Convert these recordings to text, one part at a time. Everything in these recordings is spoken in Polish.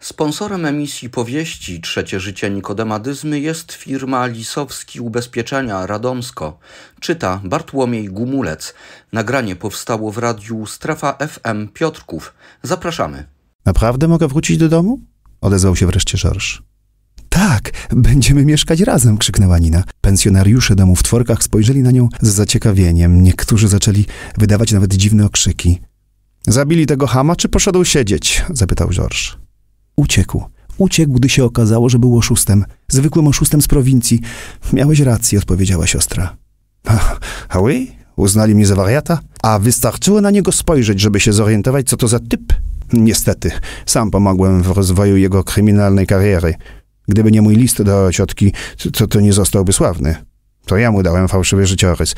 Sponsorem emisji powieści Trzecie życie Nikodemadyzmy jest firma Lisowski Ubezpieczenia Radomsko. Czyta Bartłomiej Gumulec. Nagranie powstało w radiu Strefa FM Piotrków. Zapraszamy. Naprawdę mogę wrócić do domu? Odezwał się wreszcie Żorż. Tak, będziemy mieszkać razem, krzyknęła Nina. Pensjonariusze domu w tworkach spojrzeli na nią z zaciekawieniem. Niektórzy zaczęli wydawać nawet dziwne okrzyki. Zabili tego hama, czy poszedł siedzieć? zapytał Żorż uciekł. Uciekł, gdy się okazało, że był oszustem. Zwykłym oszustem z prowincji. Miałeś rację, odpowiedziała siostra. A wy Uznali mnie za wariata? A wystarczyło na niego spojrzeć, żeby się zorientować, co to za typ? Niestety, sam pomogłem w rozwoju jego kryminalnej kariery. Gdyby nie mój list do ciotki, to, to nie zostałby sławny. To ja mu dałem fałszywy życiorys.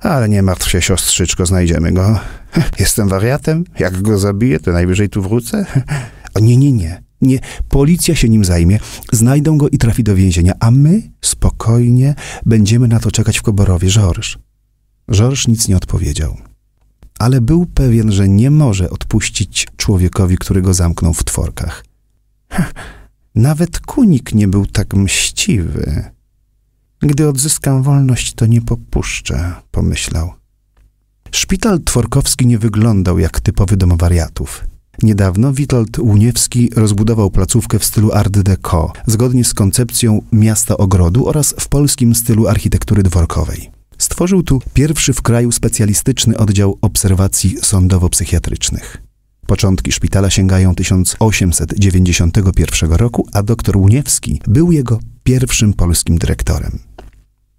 Ale nie martw się, siostrzyczko, znajdziemy go. Jestem wariatem. Jak go zabiję, to najwyżej tu wrócę. O nie, nie, nie. Nie, policja się nim zajmie, znajdą go i trafi do więzienia, a my spokojnie będziemy na to czekać w Koborowie. Żorż. Żorż nic nie odpowiedział. Ale był pewien, że nie może odpuścić człowiekowi, który go zamknął w tworkach. nawet kunik nie był tak mściwy. Gdy odzyskam wolność, to nie popuszczę, pomyślał. Szpital Tworkowski nie wyglądał jak typowy dom wariatów. Niedawno Witold Łuniewski rozbudował placówkę w stylu Art Deco, zgodnie z koncepcją miasta ogrodu oraz w polskim stylu architektury dworkowej. Stworzył tu pierwszy w kraju specjalistyczny oddział obserwacji sądowo-psychiatrycznych. Początki szpitala sięgają 1891 roku, a dr Łuniewski był jego pierwszym polskim dyrektorem.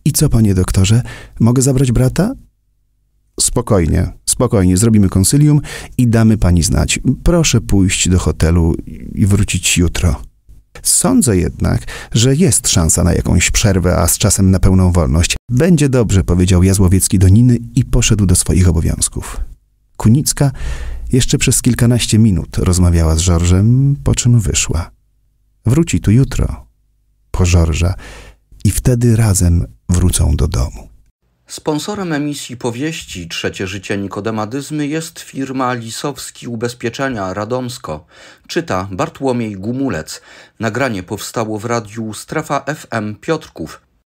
I co, panie doktorze, mogę zabrać brata? spokojnie, spokojnie, zrobimy konsylium i damy pani znać. Proszę pójść do hotelu i wrócić jutro. Sądzę jednak, że jest szansa na jakąś przerwę, a z czasem na pełną wolność. Będzie dobrze, powiedział Jazłowiecki do Niny i poszedł do swoich obowiązków. Kunicka jeszcze przez kilkanaście minut rozmawiała z Żorżem, po czym wyszła. Wróci tu jutro, po Żorża, i wtedy razem wrócą do domu. Sponsorem emisji powieści Trzecie życie Nikodemadyzmy jest firma Lisowski Ubezpieczenia Radomsko. Czyta Bartłomiej Gumulec. Nagranie powstało w radiu Strefa FM Piotrków